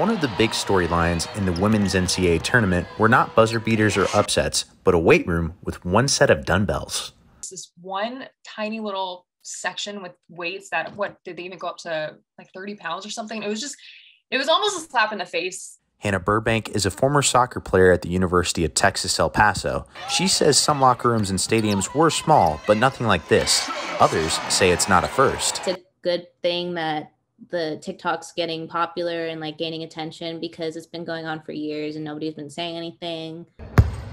One of the big storylines in the women's NCAA tournament were not buzzer beaters or upsets, but a weight room with one set of dumbbells. This one tiny little section with weights that what did they even go up to like 30 pounds or something? It was just, it was almost a slap in the face. Hannah Burbank is a former soccer player at the University of Texas El Paso. She says some locker rooms and stadiums were small, but nothing like this. Others say it's not a first. It's a good thing that the TikToks getting popular and like gaining attention because it's been going on for years and nobody's been saying anything.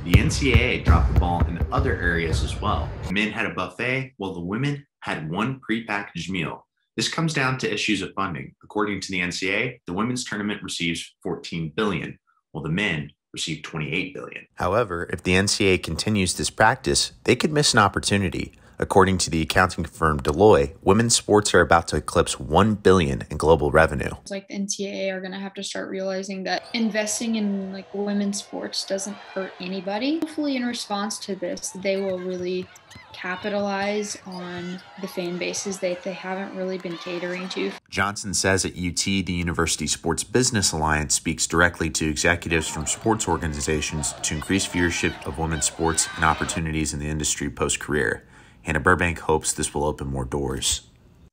The NCAA dropped the ball in other areas as well. Men had a buffet while the women had one prepackaged meal. This comes down to issues of funding. According to the NCAA, the women's tournament receives 14 billion, while the men receive 28 billion. However, if the NCAA continues this practice, they could miss an opportunity. According to the accounting firm Deloitte, women's sports are about to eclipse 1 billion in global revenue. Like the NTA, are going to have to start realizing that investing in like women's sports doesn't hurt anybody. Hopefully in response to this, they will really capitalize on the fan bases that they haven't really been catering to. Johnson says at UT, the University Sports Business Alliance speaks directly to executives from sports organizations to increase viewership of women's sports and opportunities in the industry post career. Hannah Burbank hopes this will open more doors.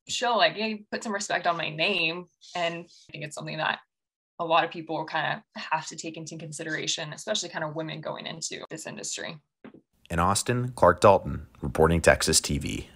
She'll like, hey, put some respect on my name. And I think it's something that a lot of people kind of have to take into consideration, especially kind of women going into this industry. In Austin, Clark Dalton, reporting Texas TV.